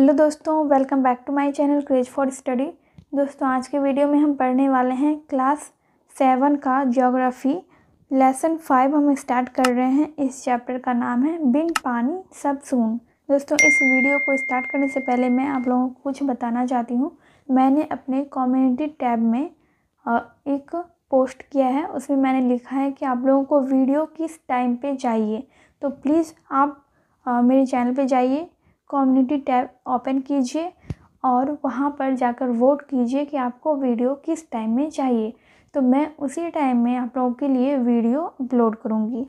hello दोस्तों welcome back to my channel Craze for Study दोस्तों आज के वीडियो में हम पढ़ने वाले हैं क्लास सेवन का ज्योग्राफी लेसन फाइव हम स्टार्ट कर रहे हैं इस चैप्टर का नाम है बिन पानी सब सून दोस्तों इस वीडियो को स्टार्ट करने से पहले मैं आप लोगों को कुछ बताना चाहती हूँ मैंने अपने कम्युनिटी टैब में एक पोस्ट किया है उसमें मैंने लिखा है कि आप लोगों को वीडियो किस टाइम पर चाहिए तो प्लीज़ आप मेरे चैनल पर जाइए कम्युनिटी टैब ओपन कीजिए और वहाँ पर जाकर वोट कीजिए कि आपको वीडियो किस टाइम में चाहिए तो मैं उसी टाइम में आप लोगों के लिए वीडियो अपलोड करूँगी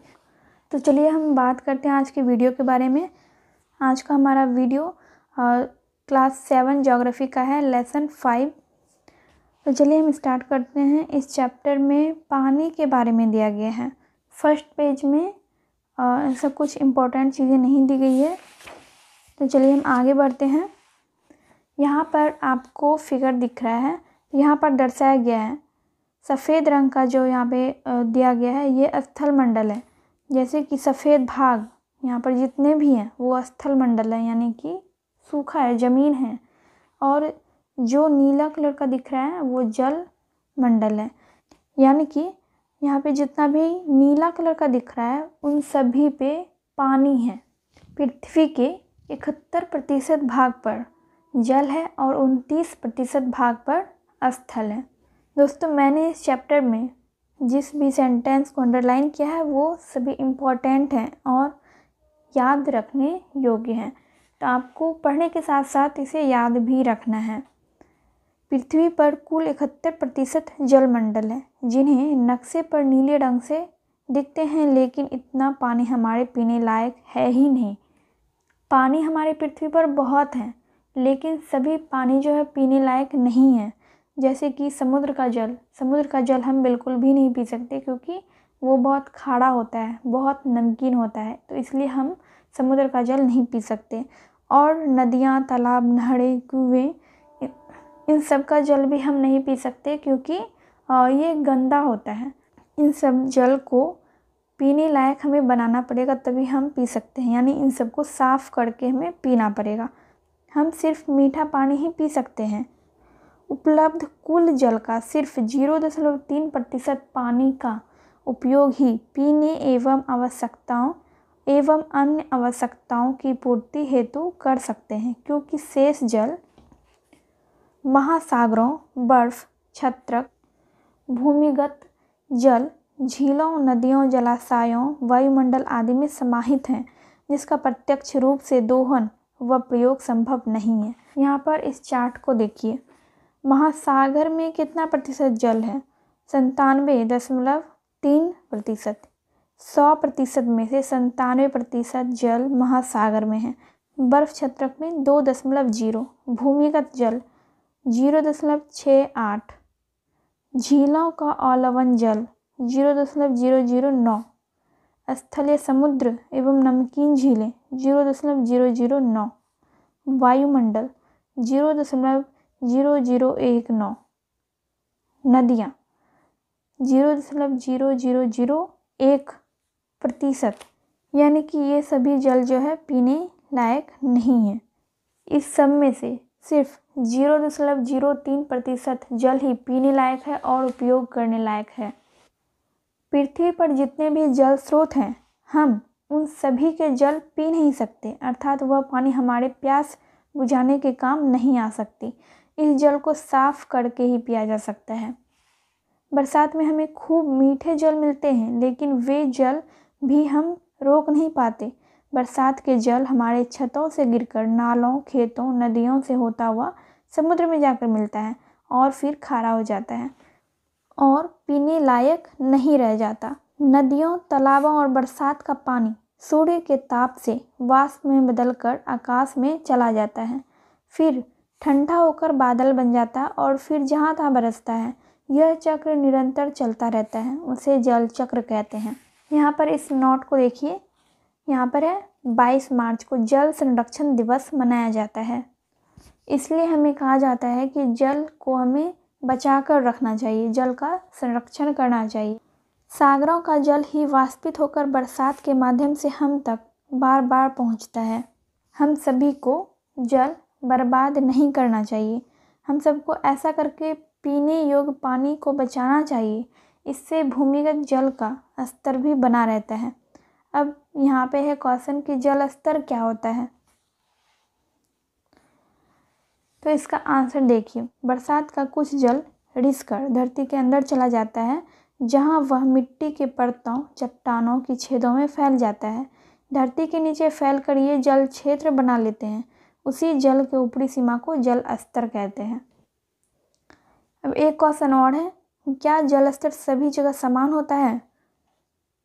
तो चलिए हम बात करते हैं आज के वीडियो के बारे में आज का हमारा वीडियो आ, क्लास सेवन जोग्राफ़ी का है लेसन फाइव तो चलिए हम स्टार्ट करते हैं इस चैप्टर में पानी के बारे में दिया गया है फर्स्ट पेज में सब कुछ इम्पोर्टेंट चीज़ें नहीं दी गई है तो चलिए हम आगे बढ़ते हैं यहाँ पर आपको फिगर दिख रहा है यहाँ पर दर्शाया गया है सफ़ेद रंग का जो यहाँ पे दिया गया है ये स्थल मंडल है जैसे कि सफ़ेद भाग यहाँ पर जितने भी हैं वो स्थल मंडल है यानी कि सूखा है ज़मीन है और जो नीला कलर का दिख रहा है वो जल मंडल है यानी कि यहाँ पे जितना भी नीला कलर का दिख रहा है उन सभी पे पानी है पृथ्वी के इकहत्तर प्रतिशत भाग पर जल है और उनतीस प्रतिशत भाग पर स्थल है दोस्तों मैंने इस चैप्टर में जिस भी सेंटेंस को अंडरलाइन किया है वो सभी इम्पॉर्टेंट हैं और याद रखने योग्य हैं तो आपको पढ़ने के साथ साथ इसे याद भी रखना है पृथ्वी पर कुल इकहत्तर प्रतिशत जलमंडल है जिन्हें नक्शे पर नीले रंग से दिखते हैं लेकिन इतना पानी हमारे पीने लायक है ही नहीं पानी हमारे पृथ्वी पर बहुत है लेकिन सभी पानी जो है पीने लायक नहीं है जैसे कि समुद्र का जल समुद्र का जल हम बिल्कुल भी नहीं पी सकते क्योंकि वो बहुत खाड़ा होता है बहुत नमकीन होता है तो इसलिए हम समुद्र का जल नहीं पी सकते और नदियाँ तालाब नहरें कुएँ इन सब का जल भी हम नहीं पी सकते क्योंकि ये गंदा होता है इन सब जल को पीने लायक हमें बनाना पड़ेगा तभी हम पी सकते हैं यानी इन सबको साफ़ करके हमें पीना पड़ेगा हम सिर्फ मीठा पानी ही पी सकते हैं उपलब्ध कुल जल का सिर्फ जीरो दशमलव तीन प्रतिशत पानी का उपयोग ही पीने एवं आवश्यकताओं एवं अन्य आवश्यकताओं की पूर्ति हेतु कर सकते हैं क्योंकि शेष जल महासागरों बर्फ छत्रक भूमिगत जल झीलों नदियों जलाशयों वायुमंडल आदि में समाहित हैं जिसका प्रत्यक्ष रूप से दोहन व प्रयोग संभव नहीं है यहाँ पर इस चार्ट को देखिए महासागर में कितना प्रतिशत जल है संतानवे दशमलव तीन प्रतिशत सौ प्रतिशत में से संतानवे प्रतिशत जल महासागर में है बर्फ क्षेत्रक में दो दशमलव जीरो भूमिगत जल जीरो दशमलव छः आठ झीलों का अलवन जल जीरो दशमलव जीरो जीरो नौ स्थलीय समुद्र एवं नमकीन झीलें जीरो दशमलव जीरो जीरो नौ वायुमंडल जीरो दशमलव जीरो जीरो एक नौ नदियाँ जीरो दशमलव जीरो जीरो जीरो एक प्रतिशत यानी कि ये सभी जल जो है पीने लायक नहीं है इस सब में से सिर्फ जीरो दशमलव जीरो तीन प्रतिशत जल ही पीने लायक है और उपयोग करने लायक है पृथ्वी पर जितने भी जल स्रोत हैं हम उन सभी के जल पी नहीं सकते अर्थात वह पानी हमारे प्यास बुझाने के काम नहीं आ सकती इस जल को साफ करके ही पिया जा सकता है बरसात में हमें खूब मीठे जल मिलते हैं लेकिन वे जल भी हम रोक नहीं पाते बरसात के जल हमारे छतों से गिरकर नालों खेतों नदियों से होता हुआ समुद्र में जाकर मिलता है और फिर खारा हो जाता है और पीने लायक नहीं रह जाता नदियों तालाबों और बरसात का पानी सूर्य के ताप से वाष्प में बदलकर आकाश में चला जाता है फिर ठंडा होकर बादल बन जाता है और फिर जहाँ तहाँ बरसता है यह चक्र निरंतर चलता रहता है उसे जल चक्र कहते हैं यहाँ पर इस नोट को देखिए यहाँ पर है बाईस मार्च को जल संरक्षण दिवस मनाया जाता है इसलिए हमें कहा जाता है कि जल को हमें बचा कर रखना चाहिए जल का संरक्षण करना चाहिए सागरों का जल ही वाष्पित होकर बरसात के माध्यम से हम तक बार बार पहुंचता है हम सभी को जल बर्बाद नहीं करना चाहिए हम सबको ऐसा करके पीने योग्य पानी को बचाना चाहिए इससे भूमिगत जल का स्तर भी बना रहता है अब यहाँ पे है क्वेश्चन कि जल स्तर क्या होता है तो इसका आंसर देखिए बरसात का कुछ जल रिसकर धरती के अंदर चला जाता है जहाँ वह मिट्टी के परतों चट्टानों की छेदों में फैल जाता है धरती के नीचे फैल कर ये जल क्षेत्र बना लेते हैं उसी जल के ऊपरी सीमा को जल स्तर कहते हैं अब एक क्वेश्चन और है क्या जल स्तर सभी जगह समान होता है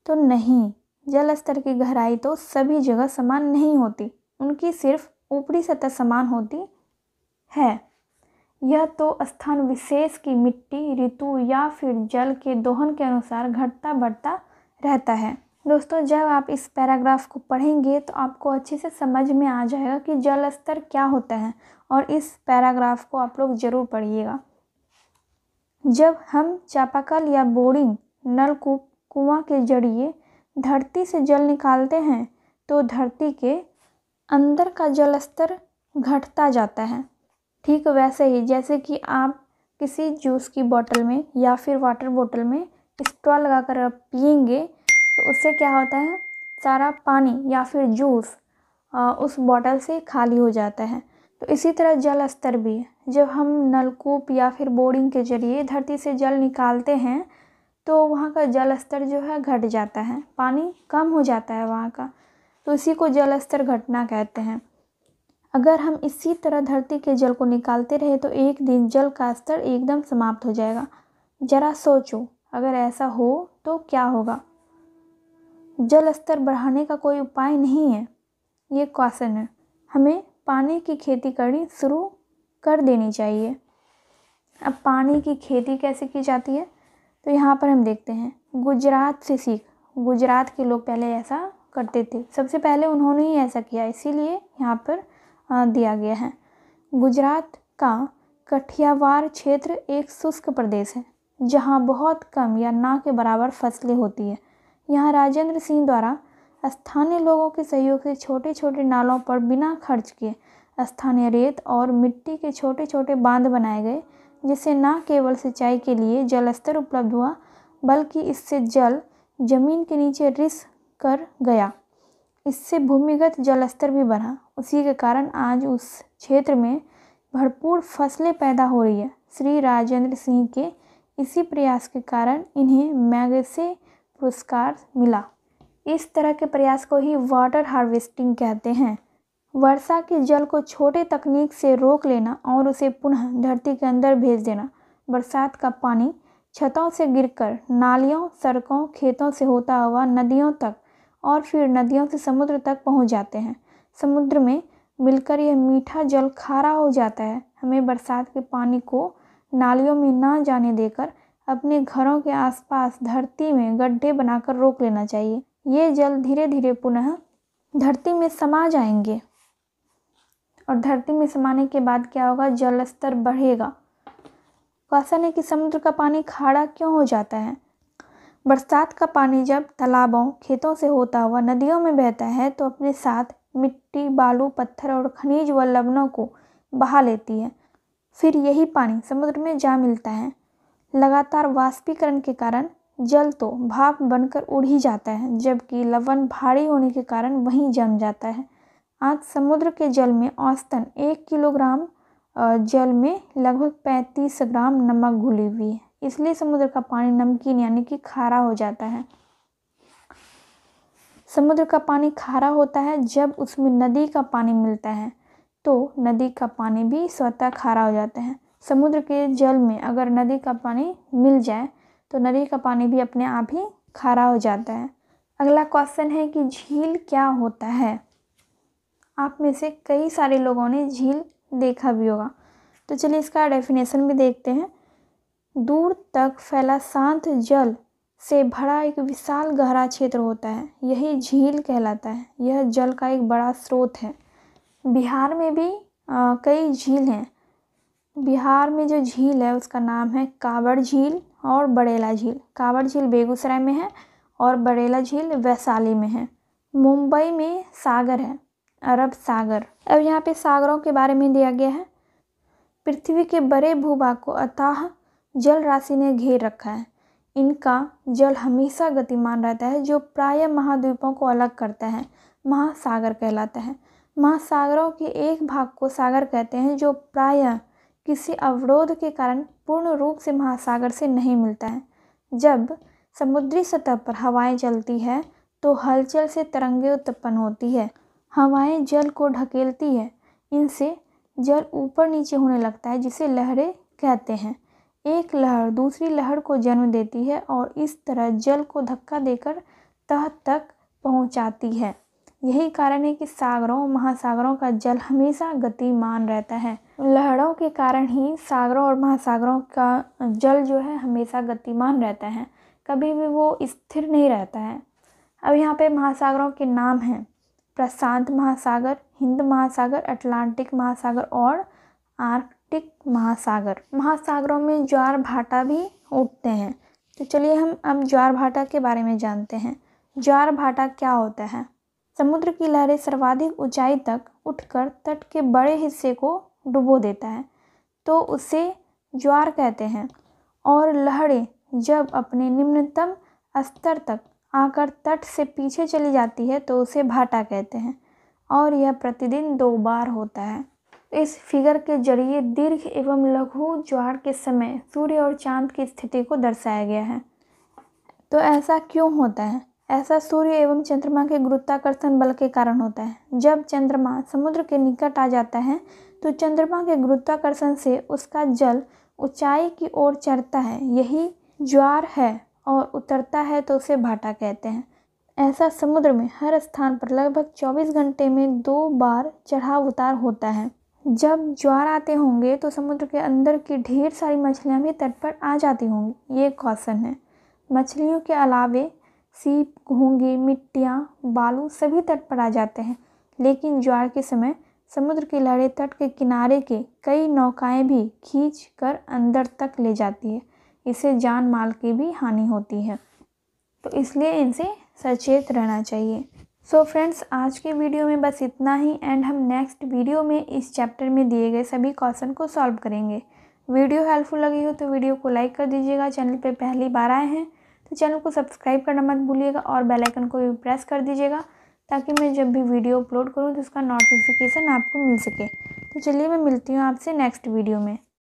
तो नहीं जल स्तर की गहराई तो सभी जगह समान नहीं होती उनकी सिर्फ ऊपरी सतह समान होती है यह तो स्थान विशेष की मिट्टी ऋतु या फिर जल के दोहन के अनुसार घटता बढ़ता रहता है दोस्तों जब आप इस पैराग्राफ को पढ़ेंगे तो आपको अच्छे से समझ में आ जाएगा कि जल स्तर क्या होता है और इस पैराग्राफ को आप लोग ज़रूर पढ़िएगा जब हम चापाकल या बोरिंग नलकूप कुआं के जरिए धरती से जल निकालते हैं तो धरती के अंदर का जल स्तर घटता जाता है ठीक वैसे ही जैसे कि आप किसी जूस की बोतल में या फिर वाटर बोतल में स्ट्रॉ लगा कर आप पियेंगे तो उससे क्या होता है सारा पानी या फिर जूस उस बोतल से खाली हो जाता है तो इसी तरह जल स्तर भी जब हम नलकूप या फिर बोरिंग के ज़रिए धरती से जल निकालते हैं तो वहाँ का जल स्तर जो है घट जाता है पानी कम हो जाता है वहाँ का तो इसी को जल स्तर घटना कहते हैं अगर हम इसी तरह धरती के जल को निकालते रहे तो एक दिन जल का स्तर एकदम समाप्त हो जाएगा जरा सोचो अगर ऐसा हो तो क्या होगा जल स्तर बढ़ाने का कोई उपाय नहीं है ये क्वेश्चन है हमें पानी की खेती करनी शुरू कर देनी चाहिए अब पानी की खेती कैसे की जाती है तो यहाँ पर हम देखते हैं गुजरात से सीख गुजरात के लोग पहले ऐसा करते थे सबसे पहले उन्होंने ही ऐसा किया इसीलिए यहाँ पर दिया गया है गुजरात का कठियावार क्षेत्र एक शुष्क प्रदेश है जहाँ बहुत कम या ना के बराबर फसलें होती है यहाँ राजेंद्र सिंह द्वारा स्थानीय लोगों के सहयोग से छोटे छोटे नालों पर बिना खर्च किए स्थानीय रेत और मिट्टी के छोटे छोटे बांध बनाए गए जिससे न केवल सिंचाई के लिए जल स्तर उपलब्ध हुआ बल्कि इससे जल जमीन के नीचे रिस कर गया इससे भूमिगत जलस्तर भी बढ़ा उसी के कारण आज उस क्षेत्र में भरपूर फसलें पैदा हो रही है श्री राजेंद्र सिंह के इसी प्रयास के कारण इन्हें मैगसे पुरस्कार मिला इस तरह के प्रयास को ही वाटर हार्वेस्टिंग कहते हैं वर्षा के जल को छोटे तकनीक से रोक लेना और उसे पुनः धरती के अंदर भेज देना बरसात का पानी छतों से गिरकर नालियों सड़कों खेतों से होता हुआ नदियों तक और फिर नदियों से समुद्र तक पहुँच जाते हैं समुद्र में मिलकर यह मीठा जल खारा हो जाता है हमें बरसात के पानी को नालियों में ना जाने देकर अपने घरों के आसपास धरती में गड्ढे बनाकर रोक लेना चाहिए ये जल धीरे धीरे पुनः धरती में समा जाएंगे और धरती में समाने के बाद क्या होगा जल स्तर बढ़ेगा कौशन है कि समुद्र का पानी खाड़ा क्यों हो जाता है बरसात का पानी जब तालाबों खेतों से होता हुआ नदियों में बहता है तो अपने साथ मिट्टी बालू पत्थर और खनिज व लवणों को बहा लेती है फिर यही पानी समुद्र में जा मिलता है लगातार वाष्पीकरण के कारण जल तो भाप बनकर उड़ ही जाता है जबकि लवण भारी होने के कारण वहीं जम जाता है आज समुद्र के जल में औसतन एक किलोग्राम जल में लगभग पैंतीस ग्राम नमक घुली हुई है इसलिए समुद्र का पानी नमकीन यानी कि खारा हो जाता है समुद्र का पानी खारा होता है जब उसमें नदी का पानी मिलता है तो नदी का पानी भी स्वतः खारा हो जाता है समुद्र के जल में अगर नदी का पानी मिल जाए तो नदी का पानी भी अपने आप ही खारा हो जाता है अगला क्वेश्चन है कि झील क्या होता है आप में से कई सारे लोगों ने झील देखा भी होगा तो चलिए इसका डेफिनेशन भी देखते हैं दूर तक फैला शांत जल से भरा एक विशाल गहरा क्षेत्र होता है यही झील कहलाता है यह जल का एक बड़ा स्रोत है बिहार में भी आ, कई झील हैं बिहार में जो झील है उसका नाम है कांवड़ झील और बड़ेला झील कांवड़ झील बेगूसराय में है और बड़ेला झील वैशाली में है मुंबई में सागर है अरब सागर अब यहाँ पे सागरों के बारे में दिया गया है पृथ्वी के बड़े भूभाग को अथाह जल राशि ने घेर रखा है इनका जल हमेशा गतिमान रहता है जो प्राय महाद्वीपों को अलग करता है महासागर कहलाता है महासागरों के एक भाग को सागर कहते हैं जो प्राय किसी अवरोध के कारण पूर्ण रूप से महासागर से नहीं मिलता है जब समुद्री सतह पर हवाएं चलती है तो हलचल से तरंगे उत्पन्न होती है हवाएं जल को ढकेलती है इनसे जल ऊपर नीचे होने लगता है जिसे लहरें कहते हैं एक लहर दूसरी लहर को जन्म देती है और इस तरह जल को धक्का देकर तह तक पहुंचाती है यही कारण है कि सागरों महासागरों का जल हमेशा गतिमान रहता है लहरों के कारण ही सागरों और महासागरों का जल जो है हमेशा गतिमान रहता है कभी भी वो स्थिर नहीं रहता है अब यहाँ पे महासागरों के नाम हैं प्रशांत महासागर हिंद महासागर अटलांटिक महासागर और आर्क टिक महासागर महासागरों में ज्वार भाटा भी उठते हैं तो चलिए हम अब ज्वार भाटा के बारे में जानते हैं ज्वार भाटा क्या होता है समुद्र की लहरें सर्वाधिक ऊंचाई तक उठकर तट के बड़े हिस्से को डुबो देता है तो उसे ज्वार कहते हैं और लहरें जब अपने निम्नतम स्तर तक आकर तट से पीछे चली जाती है तो उसे भाटा कहते हैं और यह प्रतिदिन दो बार होता है इस फिगर के जरिए दीर्घ एवं लघु ज्वार के समय सूर्य और चांद की स्थिति को दर्शाया गया है तो ऐसा क्यों होता है ऐसा सूर्य एवं चंद्रमा के गुरुत्वाकर्षण बल के कारण होता है जब चंद्रमा समुद्र के निकट आ जाता है तो चंद्रमा के गुरुत्वाकर्षण से उसका जल ऊंचाई की ओर चढ़ता है यही ज्वार है और उतरता है तो उसे भाटा कहते हैं ऐसा समुद्र में हर स्थान पर लगभग 24 घंटे में दो बार चढ़ाव उतार होता है जब ज्वार आते होंगे तो समुद्र के अंदर की ढेर सारी मछलियाँ भी तट पर आ जाती होंगी ये क्वेश्चन है मछलियों के अलावे सीप घोंगे मिट्टियाँ बालू सभी तट पर आ जाते हैं लेकिन ज्वार के समय समुद्र की लहरें तट के किनारे के कई नौकाएं भी खींच कर अंदर तक ले जाती है इससे जान माल की भी हानि होती है तो इसलिए इनसे सचेत रहना चाहिए सो so फ्रेंड्स आज के वीडियो में बस इतना ही एंड हम नेक्स्ट वीडियो में इस चैप्टर में दिए गए सभी क्वेश्चन को सॉल्व करेंगे वीडियो हेल्पफुल लगी हो तो वीडियो को लाइक कर दीजिएगा चैनल पे पहली बार आए हैं तो चैनल को सब्सक्राइब करना मत भूलिएगा और बेल आइकन को भी प्रेस कर दीजिएगा ताकि मैं जब भी वीडियो अपलोड करूँ तो उसका नोटिफिकेशन आपको मिल सके तो चलिए मैं मिलती हूँ आपसे नेक्स्ट वीडियो में